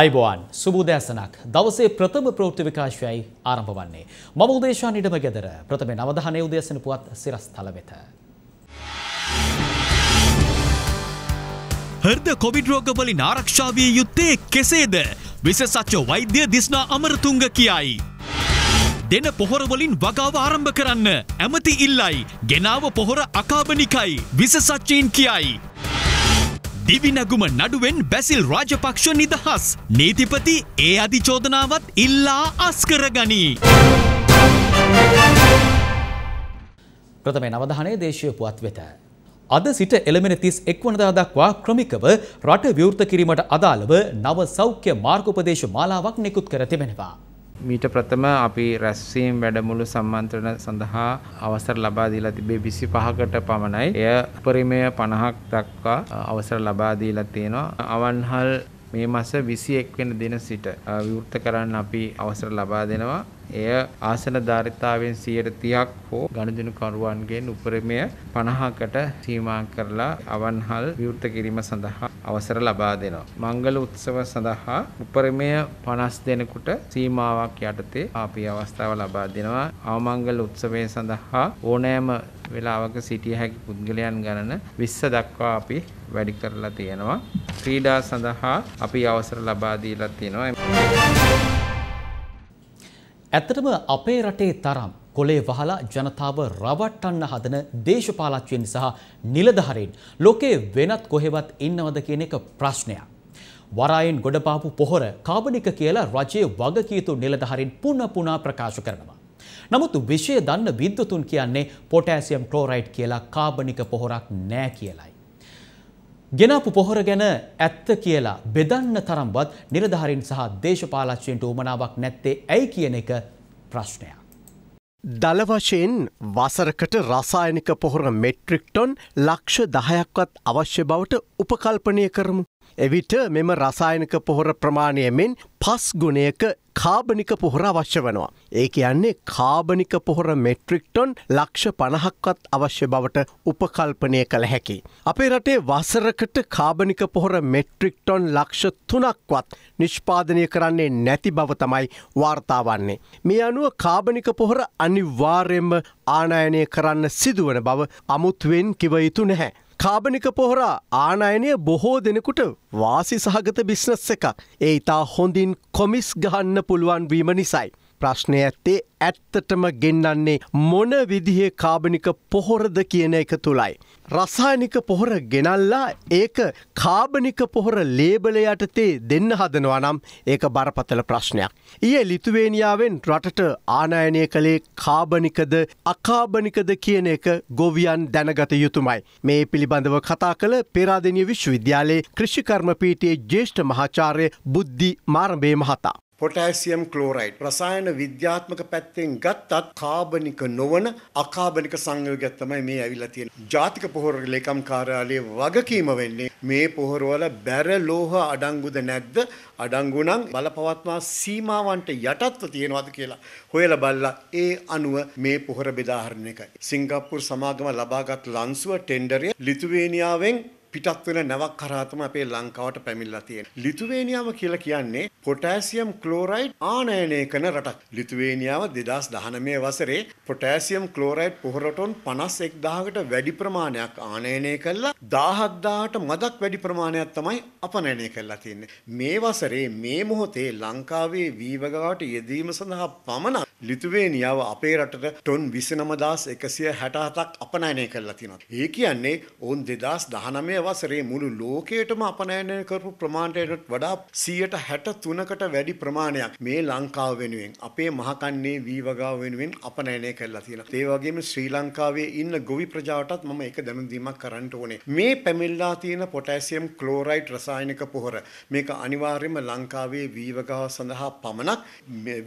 අයිබෝන් සුබූදෑසනක් දවසේ ප්‍රථම ප්‍රෘති විකාශයයි ආරම්භ වන්නේ. මම උදේශා නිඩම ගෙදර ප්‍රථම නවදහනය උදේශන පුවත් සිරස් තල වෙත. හර්ද කොවිඩ් රෝගවලින් ආරක්ෂාවිය යුත්තේ කෙසේද විශසච්ච වෛද්‍ය දිස්නා අමරතුංග කියයි. දෙන පොහොරවලින් වගාව ආරම්භ කරන්න ඇමති ඉල්ලයි ගෙනාව පොහොර අකාබනිකයි විසසච්චීන් කියයි. දිවිනගුම නඩුවෙන් බැසිල් රාජපක්ෂ නිදහස්. නීතිපති ඒ අධිචෝදනාවත් ඉල්ලා අස්කර ගනී. ප්‍රථමේ නවධානය දේශය පුවත් වෙත. අද සිට එළමෙන තිස් එක්වනදා දක්වා ක්‍රමිකව රට විවෘත කිරීමට අදාළව නව සෞඛ්‍ය මාර්ගෝපදේශ මාලාවක් නිකුත් කර තිබෙනවා. මීට ප්‍රථම අපි රැස්වීම් වැඩමුළු සම්මන්ත්‍රණ සඳහා අවසර ලබා දීලා තිබේ 25කට පමණයි. එය උපරිමය 50ක් දක්වා අවසර ලබා දීලා තියෙනවා. අවන්හල් මේ මස 21 වෙනි දින සිට විවෘත කරන්න අපි අවසර ලබා දෙනවා. එය ආසන ධාරිතාවෙන් 130ක් හෝ ගනුදෙනු කරුවන්ගෙන් උපරිමය 50කට සීමා කරලා අවන්හල් විවෘත කිරීම සඳහා අවසර ලබා දෙනවා. මංගල උත්සව සඳහා උපරිමය 50 දෙනෙකුට සීමාවක් යටතේ අපි අවස්ථාව ලබා දෙනවා. අවමංගල උත්සවය සඳහා ඕනෑම වෙලාවක සිටිය හැකි පුද්ගලයන් ගණන 20 දක්වා අපි වැඩි කරලා තියෙනවා. ක්‍රීඩා සඳහා අපි අවසර ලබා දීලා තියෙනවා. ඇත්තටම අපේ රටේ තරම් කොලේ වහලා ජනතාව රවට්ටන්න හදන දේශපාලච්චුවෙන් සහ නිලධහරෙන් ලෝකේ වෙනත් කොහෙවත් ඉන්නවද කියන එක ප්‍රශ්නයක්. වරායෙන් ගොඩපාපු පොහොර කාබනික කියලා රජයේ වගකීතු නිලධහරින් පුන පුනා ප්‍රකාශ කරනවා. නමුත් විශය දන්න විද්වතුන් කියන්නේ පොටෑසියම් ක්ලෝරයිට් කියලා කාබනික පොහොරක් නෑ කියලයි. ගෙනාපු පොහොර ගැන ඇත්ත කියලා බෙදන්න තරම්වත් නිරධාරින් සහ දේශපාලච්චයෙන්ට උමනාවක් නැත්තේ ඇයි කියන එක ප්‍රශ්නයක්. දලවශයෙන් වසරකට රසායනික පොහොර මෙට්‍රික්ටොන් ලක්ෂ දහයක්වත් අවශ්‍ය බවට උපකල්පනය කරමු. එවිට මෙම රසායනක පොහොර ප්‍රමාණයමෙන් පස් ගුණයක කාබනික පොහොර අවශ්‍ය වනවා. ඒ කියන්නේ කාබනික පොහොර මෙට්‍රික්ටොන් ලක්ෂ පණහක්වත් අවශ්‍ය බවට උපකල්පනය කළ හැකි. අපේ රටේ වසරකට කාබනික පොහොර මෙට්‍රික්ටොන් ලක්ෂ තුනක්වත් නිෂ්පාදනය කරන්නේ නැති බව තමයි වාර්තාවන්නේ. මේ අනුව කාබනික පොහොර අනිවාර්යෙන්ම ආනායනය කරන්න සිදුවන බව අමුත්වෙන් කිව යුතු නැහැ. කාබනික පොහොර ආනයනය බොහෝ දෙනෙකුට වාසි සහගත බිස්නස් එකක් ඒ ඉතා හොඳින් කොමිස් ගහන්න පුළුවන් වීම නිසයි. ප්‍රශ්නය ඇත්තේ ඇත්තටම ගෙන්න්නන්නේ මොන විදිහේ කාබනික පොහොරද කියන එක තුළයි. රසායනික පොහොර ගෙනල්ලා ඒක කාබනික පොහොර ලේබල යටතේ දෙන්න හදනවා නම් ඒක බරපතල ප්‍රශ්නයක්. ඊය ලිතුවේනිියාවෙන් රටට ආනයනය කළේ කාබනිකද අකාබනිකද කියන එක ගොවියන් දැනගත යුතුමයි. මේ පිළිබඳව කතා කළ පෙරාදනිය විශ්වවිද්‍යාලයේ ක්‍රෂිකර්ම පීටයේ ජේෂ්ඨ මහාචාරය බුද්ධි මාරභය මහතා. පොටෑසියම් ක්ලෝරයිඩ් රසායන විද්‍යාත්මක පැත්තෙන් ගත්තත් කාබනික නොවන අකාබනික සංයෝගයක් තමයි මේ ඇවිල්ලා තියෙන්නේ. ජාතික පොහොර ලේකම් කාර්යාලයේ වගකීම වෙන්නේ මේ පොහොරවල බැර ලෝහ අඩංගුද නැද්ද? අඩංගු නම් බලපවත්වා සීමාවන්ට යටත්ව තියෙනවද කියලා හොයලා බලලා ඒ අනුව මේ පොහොර බෙදා හරින එකයි. සිංගප්පූරු සමාගම ලබාගත් ලන්සුව ටෙන්ඩරය ලිතුවේනියාවෙන් පිටත් වෙන නැවක් කරා තමයි අපේ ලංකාවට පැමිණලා තියෙන්නේ. ලිතුවේනියාව කියලා කියන්නේ පොටෑසියම් ක්ලෝරයිඩ් ආනයනය කරන රටක්. ලිතුවේනියාව 2019 වසරේ පොටෑසියම් ක්ලෝරයිඩ් පොහොර ටොන් 51000කට වැඩි ප්‍රමාණයක් ආනයනය කළා 17000ට මදක් වැඩි ප්‍රමාණයක් තමයි අපනයනය කළා තියෙන්නේ. මේ වසරේ මේ මොහොතේ ලංකාවේ වීවගාවට යෙදීම සඳහා පමණ ලිතුවේනියාව අපේ රටට ටොන් 29167ක් අපනයනය කළා තියෙනවා. ඒ කියන්නේ ඔවුන් 2019 වසරේ මුළු ලෝකයටම අපනයනය කරපු ප්‍රමාණයට වඩා 163කට වැඩි ප්‍රමාණයක් මේ ලංකාව වෙනුවෙන් අපේ මහකන්නේ වීවගාව වෙනුවෙන් අපනයනය කරලා තියෙනවා. ඒ වගේම ශ්‍රී ලංකාවේ ඉන්න ගොවි ප්‍රජාවටත් මම එක දැනුම් දීමක් කරන්න ඕනේ. මේ පැමිණලා තියෙන පොටෑසියම් ක්ලෝරයිඩ් රසායනික පොහොර මේක අනිවාර්යයෙන්ම ලංකාවේ වීවගාව සඳහා පමණක්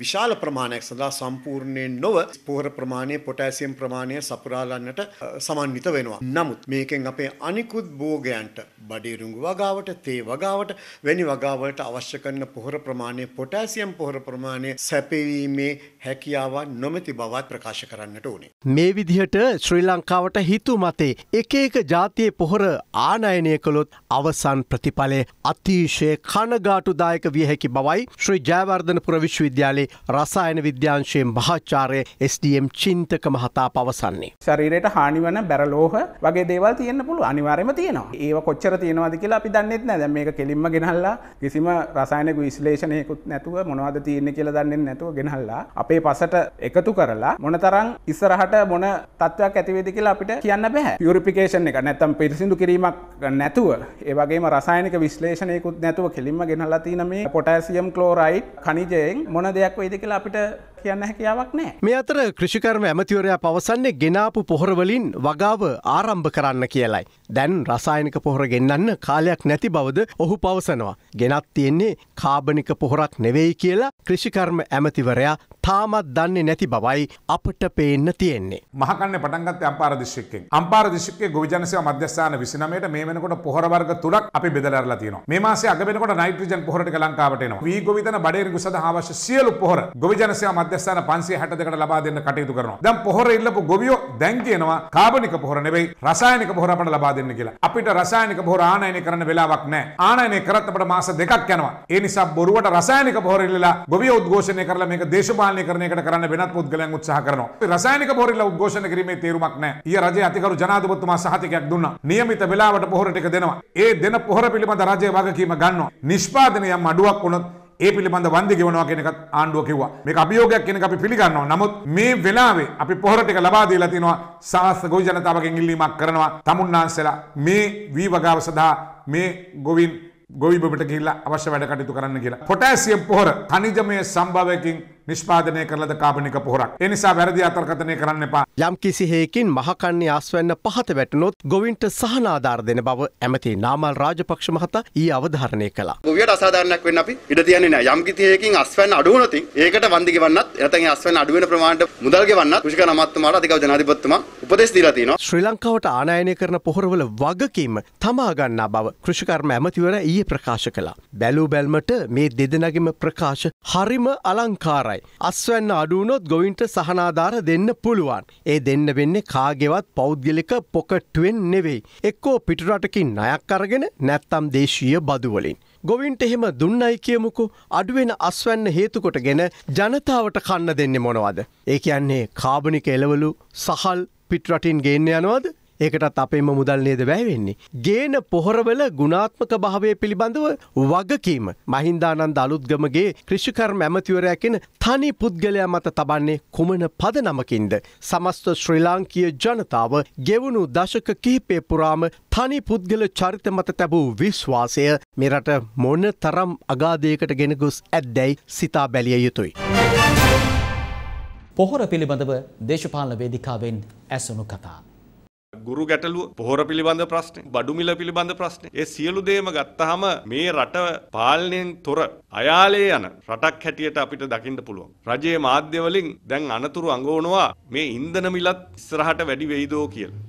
විශාල ප්‍රමාණයක් සඳහා සම්පූර්ණයෙන් නොව පොහොර ප්‍රමාණය පොටෑසියම් ප්‍රමාණය සපුරාලන්නට සමන්විත වෙනවා. නමුත් මේකෙන් අපේ අනිකුත් භෝග රෝගයන්ට බඩිරුංගු වගාවට තේ වගාවට වැනි වගාවලට අවශ්‍ය කරන පොහොර ප්‍රමාණය පොටෑසියම් පොහොර ප්‍රමාණය සැපවීමේ හැකියාව නොමැති බවත් ප්‍රකාශ කරන්නට ඕනේ. මේ විදිහට ශ්‍රී ලංකාවට හිතු මතේ එක එක ජාතියේ පොහොර ආනයනය කළොත් අවසන් ප්‍රතිඵලය අතිශය කනගාටුදායක විය හැකි බවයි ශ්‍රී ජයවර්ධන පුරවිශ්වවිද්‍යාලේ රසායන විද්‍යාංශයෙන් භාචාරය SDM චින්තක මහතා පවසන්නේ. ශරීරයට හානිවන බැරලෝහ වගේ දේවල් තියන්න පුළුව අනිවාරම තියෙනවා. ඒ කොච්චර තියනවාද කියලා අපි දන්නෙත් නෑ දැන් මේක කෙලින්ම ගෙනල්ලා කිසිම රසායනික විශ්ලේෂණයකුත් නැතුව මොනවද තියෙන්නේ කියලා දන්නේ නැතුව ගෙනල්ලා අපේ පසට එකතු කරලා මොනතරම් ඉස්සරහට මොන තත්ත්වයක් ඇති වේද කියලා අපිට කියන්න බෑ. පියුරිෆිකේෂන් එක නැත්තම් පිරිසිදු කිරීමක් නැතුව ඒ වගේම රසායනික විශ්ලේෂණයකුත් නැතුව කෙලින්ම ගෙනල්ලා තියෙන මේ පොටෑසියම් ක්ලෝරයිඩ් ඛනිජයෙන් මොන දෙයක් වේද කියලා අපිට කියන්න හැකියාවක් නෑ. මේ අතර කෘෂිකර්ම ඇමතිවරයා පවසන්නේ ගෙනාපු පොහොරවලින් වගාව ආරම්භ කරන්න කියලයි. දැන් රසායනික පොහොර ගෙන්න්න කාලයක් නැති බවද ඔහු පවසනවා. ගෙනත් තියෙන්නේ කාබනික පොහොරක් නෙවෙයි කියලා ක්‍රෂිකර්ම ඇමතිවරයා තාමත් දන්නේ නැති බවයි අපට පේන්න තියෙන්නේ. මහකන්න පටන්ගත් අම්පාර දිශික්කෙන් අම්පාර දිශික්කේ ගොවිජනසය මධ්‍යස්ථාන විසිනමයට මේ වෙනකොට පොහොරවර්ග තුනක් අපි බෙදලරලා තියෙනවා. මේ මාසේ අග වෙනකොට නයිට්‍රජන් පොහොරට ලංකාවට එනවා. වී ගොවිතැන බඩේරු සඳහා අවශ්‍ය සියලු පොහොර ගොවිජනසය මධ්‍යස්ථාන 562කට ලබා දෙන්න කටයුතු කරනවා. දැන් පොහොර ඉල්ලපු ගොවියෝ දැන් කියනවා කාබනික පොහොර නෙවෙයි රසායනික පොහොර අපට ලබා දෙන්න කියලා. අපිට රසායනික පොහොර ආනයනය කරන්න වෙලාවක් නැහැ. ආනයනය කරත් අපිට මාස දෙකක් යනවා. ඒ නිසා බොරුවට රසායනික පොහොරිල්ලලා ගොවිය උද්ඝෝෂණය කරලා මේක දේශපාලනය කරන එකට කරන්න වෙනත් පුද්ගලයන් උත්සාහ කරනවා. රසායනික පොහොරිල්ලා උද්ඝෝෂණය කිරීමේ තේරුමක් නැහැ. ඊයේ රජයේ අතිගරු ජනාධිපතිතුමා සහතිකයක් දුන්නා. નિયમિત වෙලාවට පොහොර ටික දෙනවා. ඒ දෙන පොහොර පිළිබඳ රජයේ වගකීම ගන්නවා. නිෂ්පාදනය යම් අඩුවක් වුණොත් ඒ පිළිබඳ වන්දි ගෙවනවා කියන එකත් ආණ්ඩුව කිව්වා. මේක අභියෝගයක් කියන එක අපි පිළිගන්නවා. නමුත් මේ වෙලාවේ අපි පොහොර ටික ලබා දීලා තිනවා සාස්ත්‍ර ගොවි ජනතාවගෙන් ඉල්ලීමක් කරනවා. තමුන්නාන්සලා මේ වී වගාව සඳහා මේ ගොවින් ගොවිබට කියලා අවශ්‍ය වැඩ කටයුතු කරන්න කියලා. පොටෑසියම් පොහොර ඛනිජමය සම්භාවයකින් නිෂ්පාදනය කරලද කාපනික පොහොරක්. එනිසා වැරදි අතර්කතනය කරන්න එපා. යම් කිසි හේකින් මහකන්නේ ආස්වැන්න පහත වැටනොත් ගොවින්ට සහනාධාර දෙන බව ඇමති නාමල් රාජපක්ෂ මහතා ඊ අවධාරණය කළා. ගොවියට අසාධාරණයක් වෙන්න අපි ඉඩ තියන්නේ නැහැ. යම් කිසි හේකින් ආස්වැන්න අඩු වුණොත් ඒකට වන්දි ගෙවන්නත් නැත්නම් ආස්වැන්න අඩු වෙන ප්‍රමාණයට මුදල් ගෙවන්නත් කෘෂික අමාත්‍යතුමාට අධිකව ජනාධිපතිතුමා උපදෙස් දීලා තියෙනවා. ශ්‍රී ලංකාවට ආනයනය කරන පොහොරවල වගකීම තමා ගන්නා බව කෘෂිකර්ම ඇමතිවර ඊයේ ප්‍රකාශ කළා. බැලූ බැල්මට මේ දෙදෙනගෙම ප්‍රකාශ හරිම අලංකාරයි. විතරයි. අස්වැන්න අඩුවනොත් ගොවින්ට සහනාධාර දෙන්න පුළුවන්. ඒ දෙන්න වෙන්නේ කාගෙවත් පෞද්ගලික පොකට්ටුවෙන් නෙවෙයි. එක්කෝ පිටරටකින් නයක් අරගෙන නැත්තම් දේශීය බදුවලින්. ගොවින්ට එහෙම දුන්නයි කියමුකු අඩුවෙන අස්වැන්න හේතුකොටගෙන ජනතාවට කන්න දෙන්නේ මොනවද. ඒ කියන්නේ කාබනික එලවලු සහල් පිටරටින් ගේන්න යනවද ඒකටත් අපේම මුදල් නේද වැෑවෙන්නේ. ගේන පොහොරවල ගුණාත්මක භාවය පිළිබඳව වගකීම මහින්දානන්ද අලුත්ගමගේ ක්‍රිෂිකර් මැමතිවරයකෙන තනි පුද්ගලයා මත තබන්නේ කුමන පද නමකින්ද. සමස්ත ශ්‍රී ලාංකීය ජනතාව ගෙවුණු දශක කිහිපේ පුරාම තනි පුද්ගල චරිත මත තැබූ විශ්වාසය මෙරට මොන තරම් අගාදයකට ගෙනගුස් ඇත්දැයි සිතා බැලිය යුතුයි. පොහොර පිළිබඳව දේශපාලන වේදිකාවෙන් ඇසුණු කතා. ගුරු ගැටලුව පොහොර පිළිබඳ ප්‍රශ්නේ බඩු මිල පිළිබඳ ප්‍රශ්නේ ඒ සියලු දේම ගත්තාම මේ රට පාලනයෙන් තොර අයාලේ යන රටක් හැටියට අපිට දකින්න පුළුවන් රජයේ මාධ්‍ය වලින් දැන් අනතුරු අඟවනවා මේ ඉන්ධන මිලත් ඉස්සරහට වැඩි වෙයිදෝ කියලා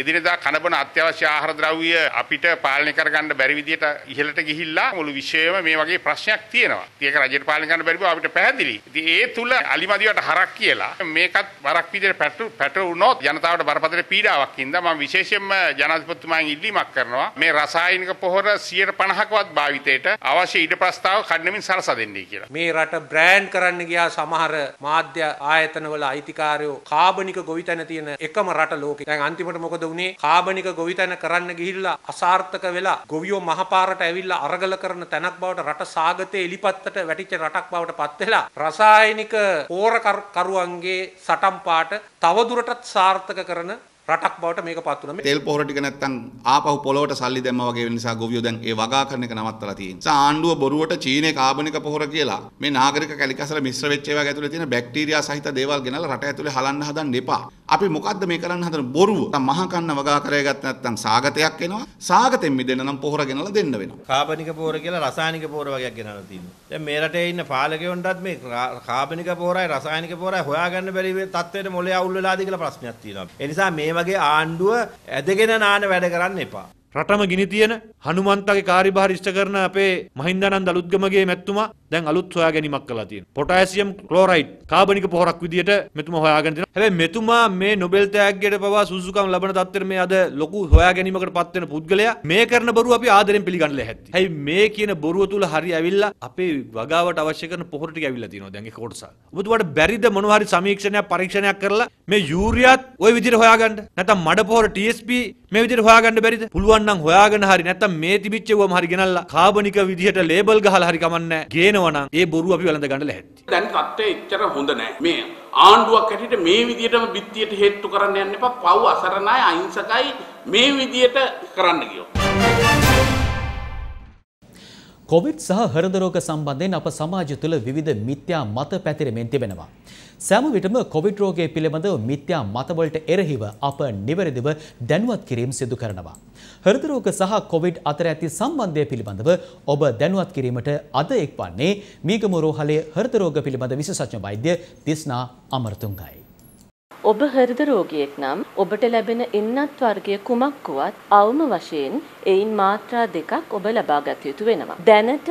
එදිනෙදා කනබන අත්‍යවශ්‍ය ආහාර ද්‍රව්‍ය අපිට පාලනය කරගන්න බැරි විදියට ඉහළට ගිහිල්ලා මුළු විශ්වයම මේ වගේ ප්‍රශ්නයක් තියෙනවා. ඒක රජයට පාලනය කරන්න බැරි බව අපිට පැහැදිලි. ඉතින් ඒ තුල අලිමදිවට හරක් කියලා මේකත් වරක් විදියට පැටු පැටවුනොත් ජනතාවට බරපතල පීඩාවක් ඉඳලා මම විශේෂයෙන්ම ජනාධිපතිතුමාගෙන් ඉල්ලීමක් කරනවා මේ රසායනික පොහොර 150කවත් භාවිතයට අවශ්‍ය ඉඩ ප්‍රස්තාව කඩනමින් සලසා දෙන්නයි කියලා. මේ රට බ්‍රෑන්ඩ් කරන්න ගියා සමහර මාධ්‍ය ආයතනවල අයිතිකාරයෝ කාබනික ගොවිතැන තියෙන එකම රට ලෝකේ. දැන් අන්තිමට මොකද මොකද උනේ කාබනික ගොවිතැන කරන්න ගිහිල්ලා අසාර්ථක වෙලා ගොවියෝ මහපාරට ඇවිල්ලා අරගල කරන තැනක් බවට රට සාගතයේ එලිපත්තට වැටිච්ච රටක් බවට පත් වෙලා රසායනික හෝරකරුවන්ගේ සටන් පාට තවදුරටත් සාර්ථක කරන රටක් බවට මේක පත් වුණා. තෙල් පොහොර ටික නැත්තම් ආපහු පොළොවට සල්ලි දැම්ම වගේ වෙන නිසා ගොවියෝ දැන් ඒ වගා කරන එක නවත්තලා තියෙනවා. ආණ්ඩුව බොරුවට චීනේ කාබනික පොහොර කියලා මේ නාගරික කැලිකසල මිශ්‍ර වෙච්ච ඒවා ඇතුලේ තියෙන බැක්ටීරියා සහිත දේවල් ගෙනලා රට ඇතුලේ හලන්න හදන්න එපා. අපි මොකද්ද මේ කරන්න හදන බොරුව? මහ කන්න වගා කරගත්ත නැත්තම් සාගතයක් එනවා. සාගතෙන් මිදෙන්න නම් පොහොර ගෙනලා දෙන්න වෙනවා. කාබනික පොහොර කියලා රසායනික පොහොර වගේක් ගෙනලා තියෙනවා. දැන් මේ රටේ ඉන්න පාලකයොන්ටත් මේ කාබනික පොහොරයි රසායනික පොහොරයි හොයාගන්න බැරි තත්ත්වයට මොලේ අවුල් වෙලාද කියලා ප්‍රශ්නයක් තියෙනවා. ඒ නිසා මේ වගේ ආණ්ඩුව ඇදගෙන නාන වැඩ කරන්න එපා. රටම ගිනි තියෙන හනුමන්තගේ කාර්යභාර ඉෂ්ට කරන අපේ මහින්දානන්ද අලුත්ගමගේ මැතිතුමා දැන් අලුත් හොයා ගැනීමක් කළා තියෙනවා. පොටෑසියම් ක්ලෝරයිඩ් කාබනික පොහොරක් විදියට මෙතුමා හොයාගෙන තියෙනවා. හැබැයි මෙතුමා මේ නොබෙල් තෑග්ගයට පවා සුසුකම් ලබන තත්ත්වෙට මේ අද ලොකු හොයා ගැනීමකට පත් වෙන පුද්ගලයා මේ කරන බොරුව අපි ආදරෙන් පිළිගන්නලා හැටි. හැයි මේ කියන බොරුව තුල හරි ඇවිල්ලා අපේ වගාවට අවශ්‍ය කරන පොහොර ටික ඇවිල්ලා තියෙනවා දැන් ඒ කොටස. ඔබතුමාට බැරිද මොනවා හරි සමීක්ෂණයක් පරීක්ෂණයක් කරලා මේ යූරියාත් ওই විදියට හොයාගන්න? නැත්නම් මඩ පොහොර TSP මේ විදියට හොයාගන්න බැරිද? පුළුවන් පුළුවන් නම් හොයාගෙන හරි නැත්නම් මේ තිබිච්ච වම හරි ගෙනල්ලා කාබනික විදිහට ලේබල් ගහලා හරි කමන්නේ ගේනවනම් ඒ බොරු අපි වළඳ ගන්න ලැහැත්ති. දැන් තත්ත්වය එච්චර හොඳ නෑ. මේ ආණ්ඩුවක් ඇටියට මේ විදිහටම බිත්තියට හේතු කරන්න යන්න එපා. පව් අසරණයි අහිංසකයි මේ විදිහට කරන්න කියෝ. කොවිඩ් සහ හරදරෝග සම්බන්ධයෙන් අප සමාජ තුළ විවිධ මිත්‍යා මත පැතිරෙමින් තිබෙනවා. සෑම විටම කොවිඩ් රෝගය පිළිබඳව මිත්‍යා මතවලට එරහිව අප නිවැරදිව දැනුවත් කිරීම සිදු කරනවා. හරදරෝග සහ කොවිඩ් අතර ඇති සම්බන්ධය පිළිබඳව ඔබ දැනුවත් කිරීමට අද එක්වන්නේ මීගමුරෝහලේ හරදරෝග පිළිබඳ විශේෂඥ වෛද්‍ය තිස්නා අමරතුංගයි. ඔබ හෘද රෝගියෙක් නම් ඔබට ලැබෙන එන්නත් වර්ගය කුමක් වුවත් අවම වශයෙන් එයින් මාත්‍රා දෙකක් ඔබ ලබා ගත යුතු වෙනවා. දැනට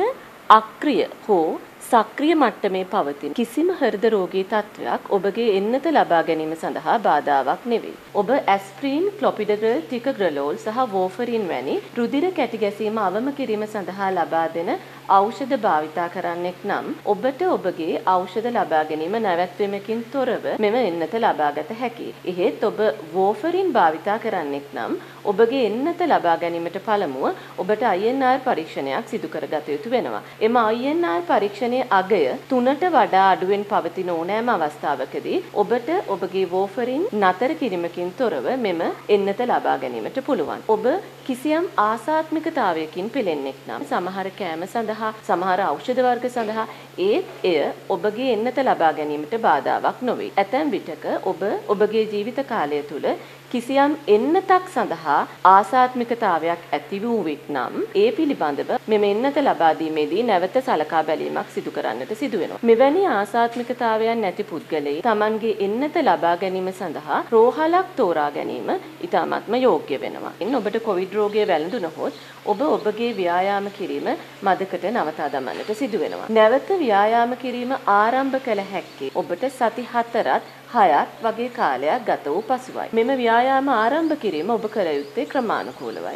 අක්‍රිය හෝ සක්‍රිය මට්ටමේ පවතින කිසිම හෘද රෝගී තත්වයක් ඔබගේ එන්නත ලබා ගැනීම සඳහා බාධාවක් නෙවෙයි. ඔබ ඇස්ප්‍රීන්, ක්ලොපිඩග්‍රල්, ටිකග්‍රලෝල් සහ වෝෆරින් වැනි රුධිර කැටි ගැසීම අවම කිරීම සඳහා ලබා දෙන ඖෂධ භාවිතා කරන්නෙක් නම් ඔබට ඔබගේ ඖෂධ ලබා ගැනීම නැවැත්වීමකින් තොරව මෙම එන්නත ලබාගත හැකි. එහෙත් ඔබ වෝෆරින් භාවිතා කරන්නෙක් නම් ඔබගේ එන්නත ලබා ගැනීමට පළමුව ඔබට INR පරීක්ෂණයක් සිදු කරගත යුතු වෙනවා. එම INR පරීක්ෂණයේ අගය 3ට වඩා අඩුවෙන් පවතින ඕනෑම අවස්ථාවකදී ඔබට ඔබගේ වෝෆරින් නතර කිරීමකින් තොරව මෙම එන්නත ලබා ගැනීමට පුළුවන්. ඔබ කිසියම් ආසාත්මිකතාවයකින් පෙළෙන්නෙක් නම් සමහර කෑම සඳහා සඳහා සමහර ඖෂධ වර්ග සඳහා ඒත් එය ඔබගේ එන්නත ලබා ගැනීමට බාධාවක් නොවේ. ඇතැම් විටක ඔබ ඔබගේ ජීවිත කාලය තුළ කිසියම් එන්නතක් සඳහා ආසාත්මිකතාවයක් ඇති වූවෙක් නම් ඒ පිළිබඳව මෙම එන්නත ලබා දීමේදී නැවත සලකා බැලීමක් සිදු කරන්නට සිදු වෙනවා. මෙවැනි ආසාත්මිකතාවයන් නැති පුද්ගලයෙක් Tamanගේ එන්නත ලබා ගැනීම සඳහා රෝහලක් තෝරා ගැනීම ඉතාමත්ම යෝග්‍ය වෙනවා. එන්න ඔබට කොවිඩ් රෝගය වැළඳුනහොත් ඔබ ඔබගේ ව්‍යායාම කිරීම මදකට නවතා දමන්නට සිදු වෙනවා. නැවත ව්‍යායාම කිරීම ආරම්භ කළ හැක්කේ ඔබට සති 4ත් 6ක් වගේ කාලයක් ගත වූ පසුවයි. මෙම ව්‍යායාම ආරම්භ කිරීම ඔබ කළ යුත්තේ ක්‍රමානුකූලවයි.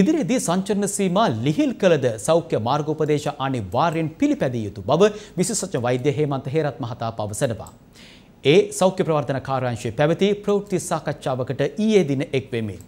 ඉදිරියේදී සංචරණ සීමා ලිහිල් කළද සෞඛ්‍ය මාර්ගෝපදේශ අනිවාර්යෙන් පිළිපැදිය යුතු බව විශේෂඥ වෛද්‍ය හේමන්ත හේරත් මහතා පවසනවා. ඒ සෞඛ්‍ය ප්‍රවර්ධන කාර්යාංශයේ පැවති ප්‍රවෘත්ති සාකච්ඡාවකට ඊයේ දින එක් වෙමින්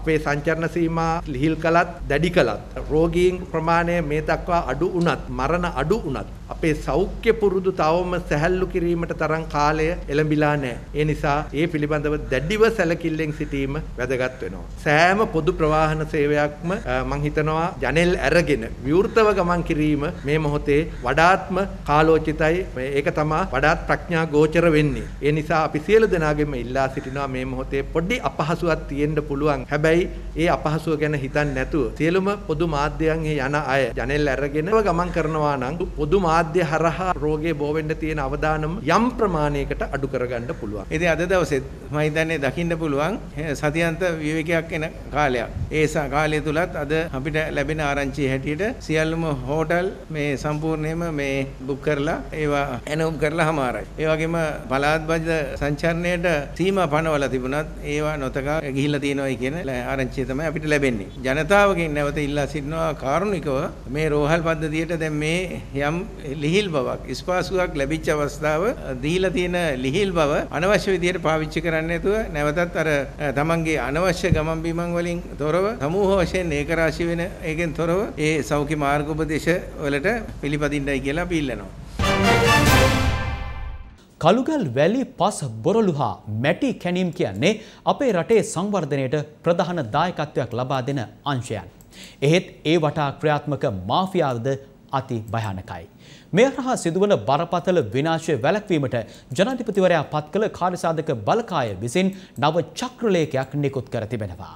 අපේ සංචරණ සීමා ලිහිල් කළත් දැඩි කළත් රෝගීන් ප්‍රමාණය මේ දක්වා අඩු වුණත් මරණ අඩු වුණත් අපේ සෞඛ්‍ය පුරුදු තවම සැහැල්ලු කිරීමට තරම් කාලය එළඹිලා නැහැ. ඒ නිසා ඒ පිළිබඳව දැඩිව සැලකිල්ලෙන් සිටීම වැදගත් වෙනවා. සෑම පොදු ප්‍රවාහන සේවයක්ම මම හිතනවා ජනෙල් ඇරගෙන විවෘතව ගමන් කිරීම මේ මොහොතේ වඩාත්ම කාලෝචිතයි. ඒක තමයි වඩාත් ප්‍රඥා ගෝචර වෙන්නේ. ඒ නිසා අපි සියලු දෙනාගෙම ඉල්ලා සිටිනවා මේ මොහොතේ පොඩි අපහසුවක් තියෙන්න පුළුවන්. හැබැයි ඒ අපහසුව ගැන හිතන්නේ නැතුව සියලුම පොදු මාධ්‍යයන්හි යන අය ජනෙල් ඇරගෙනව ගමන් කරනවා නම් පොදු මාධ්‍ය මාධ්‍ය හරහා රෝගේ බෝවෙන්ඩ තියෙන අවධානම යම් ප්‍රමාණයකට අඩු කරගන්න පුළුවන්. ඉතින් අද දවසේ මම හිතන්නේ දකින්න පුළුවන් සතියන්ත විවේකයක් එන කාලයක්. ඒ කාලය තුලත් අද අපිට ලැබෙන ආරංචිය හැටියට සියල්ලම හෝටල් මේ සම්පූර්ණයෙන්ම මේ බුක් කරලා ඒවා ඇනවුම් කරලා හමාරයි. ඒ වගේම පළාත් බජ සංචාරණයට සීමා පනවලා තිබුණත් ඒවා නොතකා ගිහිල්ලා තියෙනවායි කියන ආරංචිය තමයි අපිට ලැබෙන්නේ. ජනතාවගෙන් නැවත ඉල්ලා සිටිනවා කාරුණිකව මේ රෝහල් පද්ධතියට දැන් මේ යම් ලිහිල් බවක් ස්පාසුවක් ලැබිච්ච අවස්ථාව දීලා තියෙන ලිහිල් බව අනවශ්‍ය විදියට පාවිච්චි කරන්න නැතුව නැවතත් අර තමන්ගේ අනවශ්‍ය ගමන් බිමන් වලින් තොරව සමූහ වශයෙන් ඒකරාශී වෙන ඒකෙන් තොරව ඒ සෞඛ්‍ය මාර්ග උපදේශ වලට පිළිපදින්නයි කියලා අපි ඉල්ලනවා. කළුගල් වැලි පස් බොරළු හා මැටි කැනීම් කියන්නේ අපේ රටේ සංවර්ධනයට ප්‍රධාන දායකත්වයක් ලබා දෙන අංශයන්. එහෙත් ඒ වටා ක්‍රියාත්මක මාෆියාවද අති භයානකයි. මේ හරහා සිදුවන බරපතල විනාශය වැළැක්වීමට ජනාධිපතිවරයා පත් කළ කාර්යසාධක බලකාය විසින් නව චක්‍රලේඛයක් නිකුත් කර තිබෙනවා.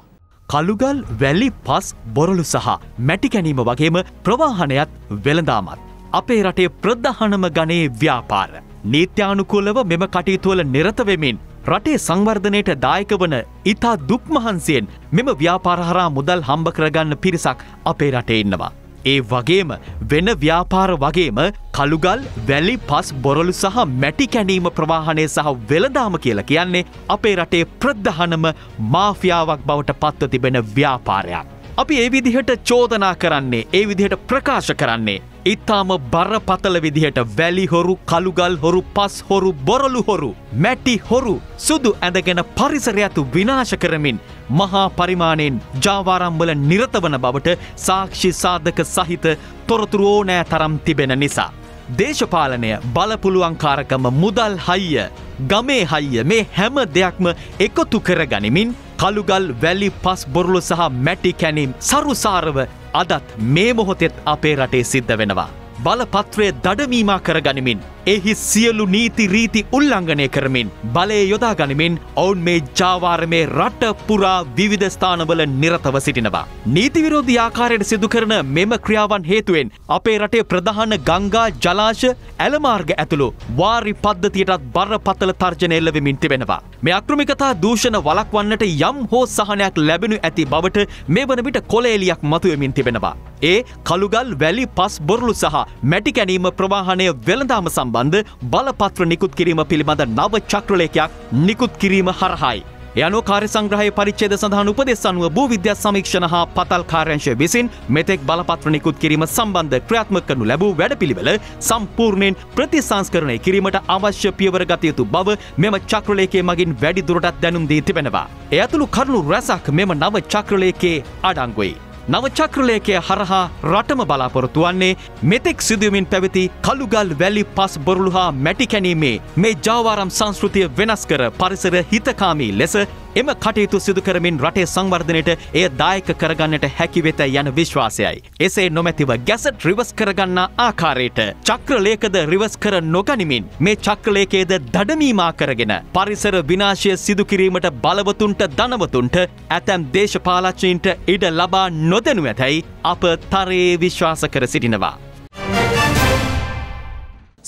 කළුගල් වැලි පස් බොරලු සහ මැටි කැනීම වගේම ප්‍රවාහනයත් වෙළඳාමත්. අපේ රටේ ප්‍රධානම ගණයේ ව්‍යාපාර. නීත්‍යානුකූලව මෙම කටයුතුවල නිරතවෙමින් රටේ සංවර්ධනයට දායක වන ඉතා දුක්මහන්සියෙන් මෙම ව්‍යාපාරහරා මුදල් හම්බ කරගන්න පිරිසක් අපේ රටේ ඉන්නවා. ඒ වගේම වෙන ව්‍යාපාර වගේම කළුගල් වැලි පස් බොරලු සහ මැටි කැනීම ප්‍රවාහනය සහ වෙළදාම කියලා කියන්නේ අපේ රටේ ප්‍රධානම මාෆියාවක් බවට පත්ව තිබෙන ව්‍යාපාරයක්. අපි ඒ විදිහට චෝදනා කරන්නේ ඒ විදිහට ප්‍රකාශ කරන්නේ. ඉතාම බරපතල විදිහට වැලිහොරු කළුගල් හොරු පස් හොරු බොරලු හොරු මැටි හොරු සුදු ඇඳගෙන පරිසරයතු විනාශ කරමින් මහා පරිමාණයෙන් ජාවාරම්වල නිරත වන බවට සාක්ෂි සාධක සහිත තොරතුරු ඕනෑ තරම් තිබෙන නිසා. දේශපාලනය බලපුළුවන්කාරකම මුදල් හයිය ගමේ හයිය මේ හැම දෙයක්ම එකතු කර ගනිමින් කළුගල් වැලි පස් බොරුල සහ මැටි කැනීම් සරුසාරව අදත් මේ මොහොතෙත් අපේ රටේ සිද්ධ වෙනවා. බලපත්‍රය දඩමීමා කර ගනිමින් එහි සියලු නීති රීති උල්ලංඝනය කරමින් බලය යොදා ගනිමින් ඔවුන් මේ ජාවාරමේ රට පුරා විවිධ ස්ථානවල නිරතව සිටිනවා. නීති විරෝධී ආකාරයට සිදු කරන මෙම ක්‍රියාවන් හේතුවෙන් අපේ රටේ ප්‍රධාන ගංගා ජලාශ ඇලමාර්ග ඇතුළු වාරි පද්ධතියටත් බරපතල තර්ජන එල්ල වෙමින් තිබෙනවා. මේ අක්‍රමිකතා දූෂණ වළක්වන්නට යම් හෝ සහනයක් ලැබෙනු ඇති බවට මේ වන විට කොලේලියක් මතුවෙමින් තිබෙනවා. ඒ කළුගල් වැලි පස් බොරළු සහ මැටි කැනීම ප්‍රවාහනය වෙළඳාම සම්බන්ධ සම්බන්ධ බලපත්‍ර නිකුත් කිරීම පිළිබඳ නව චක්‍රලේඛයක් නිකුත් කිරීම හරහායි. යනු කාර්ය සංග්‍රහය පරිච්ඡේද සඳහන් උපදෙස් අනුව භූවිද්‍යා සමීක්ෂණ හා පතල් කාර්යංශය විසින් මෙතෙක් බලපත්‍ර නිකුත් කිරීම සම්බන්ධ ක්‍රියාත්මක කරනු ලැබූ වැඩපිළිවෙල සම්පූර්ණයෙන් ප්‍රතිසංස්කරණය කිරීමට අවශ්‍ය පියවර ගත යුතු බව මෙම චක්‍රලේඛයේ මගින් වැඩිදුරටත් දැනුම් දී තිබෙනවා. එය ඇතුළු කරුණු රැසක් මෙම නව චක්‍රලේඛයේ අඩංගුයි. නවචක්‍රලයකය හරහා රටම බලාපොරොත්තු වන්නේ මෙතෙක් සිදුවමින් පැවති කළුගල් වැලි පස් බොරළු හා මැටි කැනීමේ මේ ජාවාරම් සංස්කෘතිය වෙනස් කර පරිසර හිතකාමී ලෙස එම කටයුතු සිදුකරමින් රටේ සංවර්ධනයට එය දායක කරගන්නට හැකිවෙත යන විශ්වාසයයි. එසේ නොමැතිව ගැසට රිවස් කරගන්න ආකාරයට. චක්‍රලේකද රිවස් කර නොගනිමින් මේ චක්‍රලේකේද දඩමීමා කරගෙන. පරිසර විනාශය සිදුකිරීමට බලවතුන්ට දනවතුන්ට ඇතැම් දේශපාලච්චීන්ට ඉඩ ලබා නොදනු ඇතැයි අප තරයේ විශ්වාස කර සිටිනවා.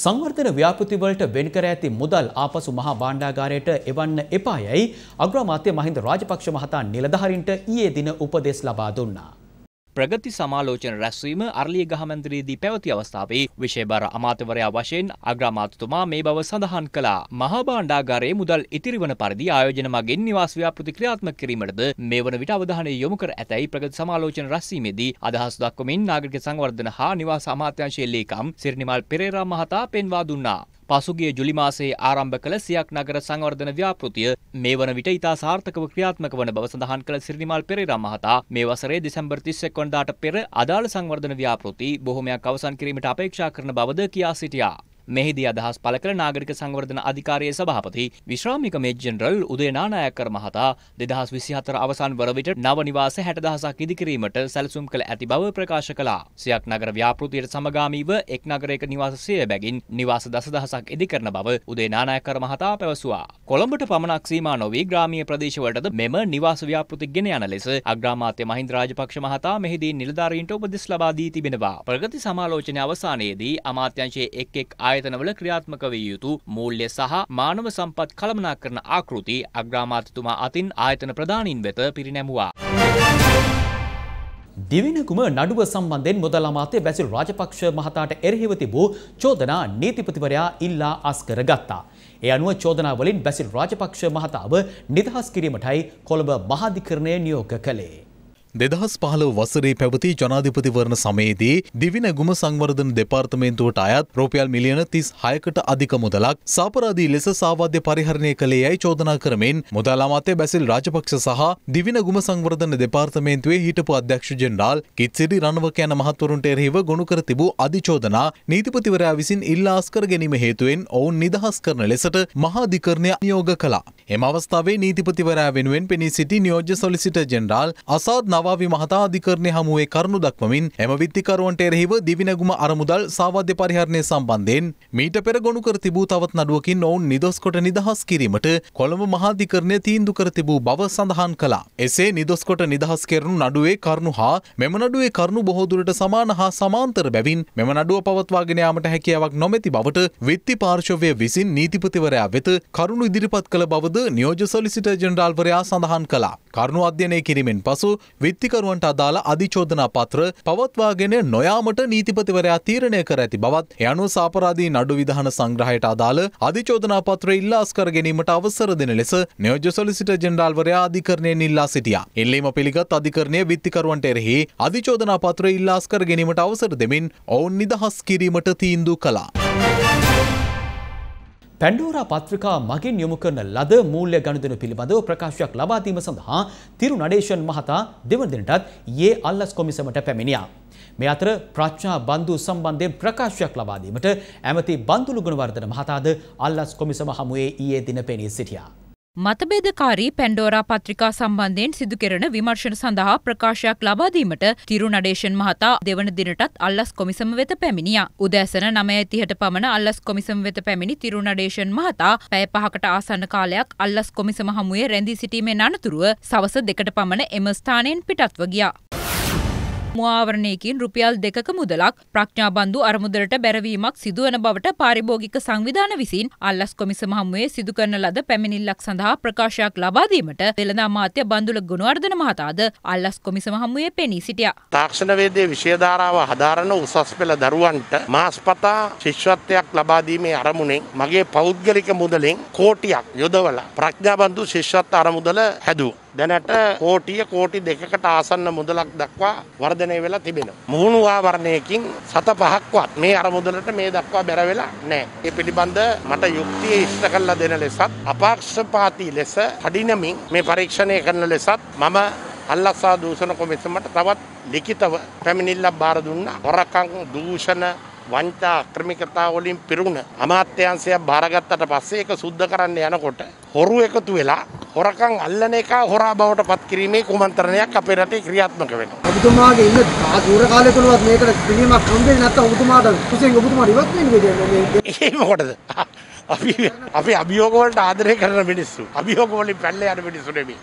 සංවර්ධන ව්‍යාපෘතිවලට වෙන්කර ඇති මුදල් ආපසු මහා බාණ්ඩාගාරයට එවන්න එපා යැයි අග්‍රාමාත්‍ය මහින්ද රාජපක්ෂ මහතා නිලධාරීන්ට ඊයේ දින උපදෙස් ලබා දුන්නා. ප්‍රගති සමාලෝචන රැස්වීම අරලිය ගහමන්දිරයේදී පැවති අවස්ථාවේ විශේෂබර අමාත්‍යවරයා වශයෙන් අග්‍රාමාත්‍යතුමා මේ බව සඳහන් කළා. මහා භාණ්ඩාගාරයේ මුදල් ඉතිරිවන පරිදි ආයෝජන මගින් නිවාස ව්‍යාපෘති ක්‍රියාත්මක කිරීමටද මේ වන විට අවධානය යොමු කර ඇතැයි ප්‍රගති සමාලෝචන රැස්වීමේදී අදහස් දක්වමින් නාගරික සංවර්ධන හා නිවාස අමාත්‍යාංශයේ ලේකම් සිරිනිමල් පෙරේරා මහතා පෙන්වා දුන්නා. පසුගිය ජුලි මාසයේ ආරම්භ කළ සියක් නගර සංවර්ධන ව්‍යාපෘතිය මේ වන විට ඉතා සාර්ථකව ක්‍රියාත්මක වන බව සඳහන් කළ සිරිනිමල් පෙරේරා මහතා මේ වසරේ දෙසැම්බර් 31 වනදාට පෙර අදාළ සංවර්ධන ව්‍යාපෘති බොහොමයක් අවසන් කිරීමට අපේක්ෂා කරන බවද කියා සිටියා. මෙහිදී අදහස් පළ කළ නාගරික සංවර්ධන අධිකාරයේ සභාපති විශ්‍රාමික මේජ් ජෙනරල් උදේ නානායක්කර මහතා 2024 අවසන් වර විට නව නිවාස 60000ක් ඉදිකිරීමට සැලසුම් කළ ඇති බව ප්‍රකාශ කළා. සියක් නගර ව්‍යාපෘතියට සමගාමීව එක් නගරයක නිවාස 100 බැගින් නිවාස 10000ක් ඉදිකරන බව උදේ නානායක්කර මහතා පැවසුවා. කොළඹට පමණක් සීමා නොවී ග්‍රාමීය ප්‍රදේශවලටද මෙම නිවාස ව්‍යාපෘති ගෙන යන ලෙස අග්‍රාමාත්‍ය මහින්ද රාජපක්ෂ මහතා මෙහිදී නිලධාරීන්ට උපදෙස් ලබා දී තිබෙනවා. ප්‍රගති සමාලෝචනය අවසානයේදී අමාත්‍යංශයේ එක් එක් ආය ආයතනවල ක්‍රියාත්මක විය යුතු මූල්‍ය සහ මානව සම්පත් කළමනාකරන ආකෘති අග්‍රාමාත්‍යතුමා අතින් ආයතන ප්‍රධානීන් වෙත පිරිනැමුවා. දිවිනකුම නඩුව සම්බන්ධයෙන් මුදල් අමාත්‍ය බැසිල් රාජපක්ෂ මහතාට එරෙහිව තිබූ චෝදනා නීතිපතිවරයා ඉල්ලා අස්කර ගත්තා. ඒ අනුව චෝදනා වලින් බැසිල් රාජපක්ෂ මහතාව නිදහස් කිරීමටයි කොළඹ මහාධිකරණය නියෝග කළේ. දෙදහස් පහලව වසරේ පැවති ජනාධිපතිවරණ සමයේදී දිවින ගුම සංවර්ධන දෙපාර්තමේන්තුවට අයත් රුපියල් මිලියන තිස් හයකට අධික මුදලක් සාපරාදී ලෙස සාවාධ්‍ය පරිහරණය කළේ යයි චෝදනා කරමින් මුදල් අමාත්‍ය බැසිල් රාජපක්ෂ සහ දිවින ගුම සංවර්ධන දෙපාර්තමේන්තුවේ හිටපු අධ්‍යක්ෂ ජෙනරාල් කිත්සිරි රණවක යන මහත්වරුන්ට එරෙහිව ගොනු කර තිබූ අධිචෝදනා නීතිපතිවරයා විසින් ඉල්ලාස් කර ගැනීම හේතුවෙන් ඔවුන් නිදහස් කරන ලෙසට මහාධිකරණය නියෝග කළා. එම අවස්ථාවේ නීතිපතිවරයා වෙනුවෙන් පෙනී සිටි නියෝජ්‍ය සොලිසිට ජෙනරාල් අසාත් නවාවි මහතා අධිකරණය හමුවේ කරුණු දක්වමින් එම විත්තිකරුවන්ට එරෙහිව දිවිනැගුම අරමුදල් සාවද්‍ය පරිහරණය සම්බන්ධයෙන් මීට පෙර ගොනු කර තිබූ තවත් නඩුවකින් ඔවුන් නිදොස් කොට නිදහස් කිරීමට කොළඹ මහාධිකරණය තීන්දු කර තිබූ බව සඳහන් කළා. එසේ නිදොස් කොට නිදහස් කරනු නඩුවේ කරුණු හා මෙම නඩුවේ කරුණු බොහෝ දුරට සමාන හා සමාන්තර බැවින් මෙම නඩුව පවත්වාගෙන යාමට හැකියාවක් නොමැති බවට විත්ති පාර්ශවය විසින් නීතිපතිවරයා වෙත කරුණු ඉදිරිපත් කළ බවද බවද නියෝජ සොලිසිට ජනරාල්වරයා සඳහන් කලා. කරුණු අධ්‍යනය කිරීමෙන් පසු විත්තිකරුවන්ට අදාළ අධිචෝදනා පත්‍ර පවත්වාගෙන නොයාමට නීතිපතිවරයා තීරණය කර ඇති බවත් යනු සාපරාධී නඩු විධාන සංග්‍රහයට අදාළ අධිචෝදනා පත්‍ර ඉල්ලාස් කර ගැනීමට අවසර දෙන ලෙස නියෝජ සොලිසිට ජෙනරාල්වරයා අධිකරණයෙන් ඉල්ලා සිටියා. ඉල්ලීම පිළිගත් අධිකරණය විත්තිකරුවන්ට එරෙහි අධිචෝදනා පත්‍ර ඉල්ලාස් කර ගැනීමට අවසර දෙමින් ඔවුන් නිදහස් කිරීමට තීන්දු කලා. පැන්ඩෝරා පත්‍රිකා මගින් යොමු කරන ලද මූල්‍ය ගණුදෙනු පිළිබඳව ප්‍රකාශයක් ලබා දීම සඳහා තිරු නඩේෂන් මහතා දෙවන දිනටත් යේ අල්ලස් කොමිසමට පැමිණියා. මේ අතර ප්‍රඥා බන්දු සම්බන්ධයෙන් ප්‍රකාශයක් ලබා දීමට ඇමති බන්දුලු ගුණවර්ධන මහතාද අල්ලස් කොමිසම හමුවේ ඊයේ දින පෙනී සිටියා. මතබේදකාරී පැන්ඩෝරා පත්‍රිකා සම්බන්ධයෙන් සිදුකෙරෙන විමර්ශන සඳහා ප්‍රකාශයක් ලබාදීමට තිරු නඩේෂන් මහතා දෙවන දිනටත් අල්ලස් කොමිසම වෙත පැමිණිය. උදෑසන නමඇතිහට පමණ අල්ලස් කොමිසම වෙත පැමිණි තිරු නඩේෂන් මහතා පැය පහකට ආසන්න කාලයක් අල්ලස් කොමිසම හමුවේ රැඳී සිටීමේ අනතුරුව සවස දෙකට පමණ එම ස්ථානයෙන් පිටත්ව ගියා. මුවාවරණයකින් රුපියල් දෙකක මුදලක් ප්‍රඥාබන්දු අරමුදලට බැරවීමක් සිදුවන බවට පාරිභෝගික සංවිධාන විසින් අල්ලස් කොමිසම හමුවේ සිදු කරන ලද පැමිණිල්ලක් සඳහා ප්‍රකාශයක් ලබා දීමට වෙළඳ අමාත්‍ය බන්දුල ගුණවර්ධන මහතාද අල්ලස් කොමිසම හමුවේ පෙනී සිටියා. තාක්ෂණවේදයේ විෂය ධාරාව හදාරන උසස් පෙළ දරුවන්ට මාස්පතා ශිෂ්‍යත්වයක් ලබා දීමේ අරමුණෙන් මගේ පෞද්ගලික මුදලෙන් කෝටියක් යොදවලා ප්‍රඥාබන්දු ශිෂ්‍යත්ව අරමුදල හැදුවා. දැනට කෝටිය කෝටි දෙකකට ආසන්න මුදලක් දක්වා වර්ධනය වෙලා තිබෙනවා. මුහුණු ආවරණයකින් සත පහක්වත් මේ අරමුදලට මේ දක්වා බැර වෙලා නැහැ. ඒ පිළිබඳ මට යුක්තිය ඉෂ්ට කළා දෙන ලෙසත් අපක්ෂපාතී ලෙස කඩිනමින් මේ පරීක්ෂණය කරන ලෙසත් මම අල්ලස්සා දූෂණ කොමිසමට තවත් ලිඛිතව පැමිණිල්ලක් බාර දුන්නා. හොරකම් දූෂණ වංචා අක්‍රමිකතා වලින් පිරුණ අමාත්‍යංශයක් බාරගත්තට පස්සේ ඒක සුද්ධ කරන්න යනකොට හොරු එකතු වෙලා හොරකම් අල්ලන එක හොරා බවට පත් කිරීමේ කුමන්ත්‍රණයක් අපේ රටේ ක්‍රියාත්මක වෙනවා. ඔබතුමාගේ ඉන්න දුර කාලය තුලවත් මේකට පිළිමක් හම්බෙන්නේ නැත්නම් ඔබතුමාට කුසෙන් ඔබතුමා ඉවත් වෙන්නේ කියන්නේ මේ ඒක මොකටද? අපි අපි අභියෝගවලට ආදරය කරන මිනිස්සු. අභියෝගවලින් පැනලා යන මිනිස්සු නෙමෙයි.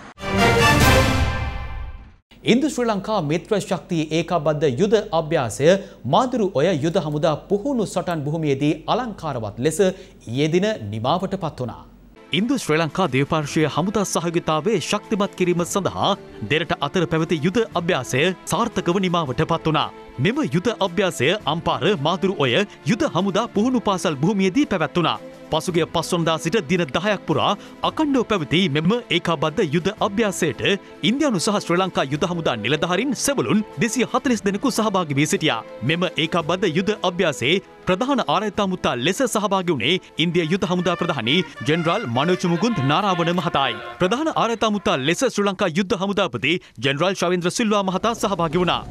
ඉන්දු ශ්‍රී ලංකා මිත්‍ර ශක්තියේ ඒකාබද්ධ යුද අභ්‍යාසය මාදුරු ඔය යුද හමුදා පුහුණු සටන් භූමියේදී අලංකාරවත් ලෙස ඊයේ දින නිමාවට පත් වුණා. ඉන්දු ශ්‍රී ලංකා දේවපාර්ශ්වය හමුදා සහයෝගිතාවේ ශක්තිමත් කිරීම සඳහා දෙරට අතර පැවති යුද අභ්‍යාසය සාර්ථකව නිමාවට පත් වුණා. මෙම යුද අභ්‍යාසය අම්පාර මාදුරු ඔය යුද හමුදා පුහුණු පාසල් භූමියේදී පැවැත්වුණා. පසුගිය පස්වනදා සිට දින දහයක් පුරා අකණ්ඩෝ පැවති මෙම ඒකාබද්ධ යුද අභ්‍යාසයට ඉන්දයානු සහ ශ්‍ර ලංකා යුද හමුදා නිලධහරින් සැබලුන් දෙසි හතලිස් දෙනෙකු සහභාගි වී සිටියා. මෙම ඒකාබද්ධ යුද අභ්‍යාසේ ප්‍රධාන ආරයතාමුත්තා ලෙස සහභාගි වුණේ ඉන්දිය යුද හමුදා ප්‍රධානී ජෙනරල් මනෝජමුගුන්ද නාරාවන මහතායි. ප්‍රධාන ආරයතාමුත්තා ලෙස ශ්‍ර ලංකා යුද්ධ හමුදාපති ජෙනරල් ශවෙන්ද්‍ර සිල්වා මහතා සහභාගි වුණා.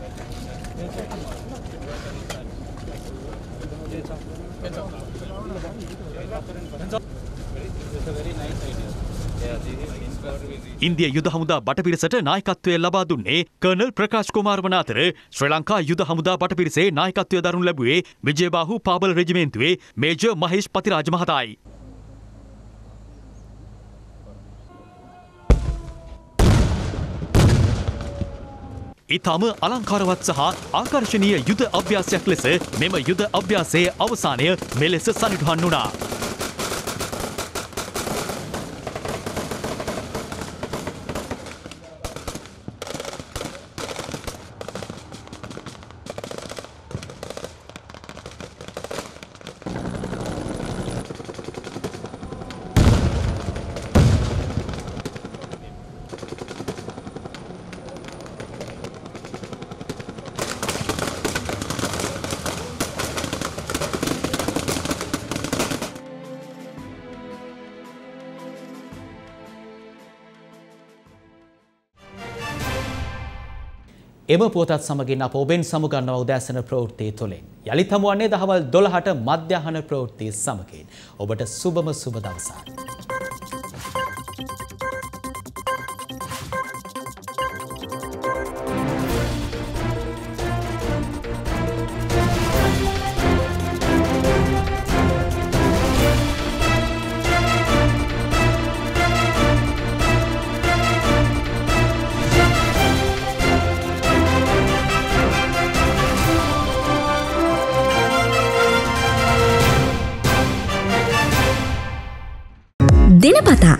ඉන්දිය යුද හමුදා බටපිරිසට නායකත්වය ලබා දුන්නේ කර්නල් ප්‍රකාශ් කුමාර් වන අතර ශ්‍රී ලංකා යුද හමුදා බටපිරිසේ නායකත්වය දරනු ලැබුවේ විජයබාහු පාබල රෙජිමේන්තුවේ මේජර් මහේෂ් පතිරාජ මහතායි. ඉතාම අලංකාරවත් සහ ආකර්ශණීය යුද අභ්‍යාසයක් ලෙස මෙම යුද අභ්‍යාසයේ අවසානය මෙලෙස සනිටුහන් වුණා. එම පුවතත් සමගින් අප ඔබෙන් සමුගන්නවා උදෑසන ප්‍රවෘත්තිය තුළින්. යළිත් හමුවන්නේ දහවල් 12ට මධ්‍යහන ප්‍රවෘත්තිය සමගින්. ඔබට සුබම සුබ දවසක්.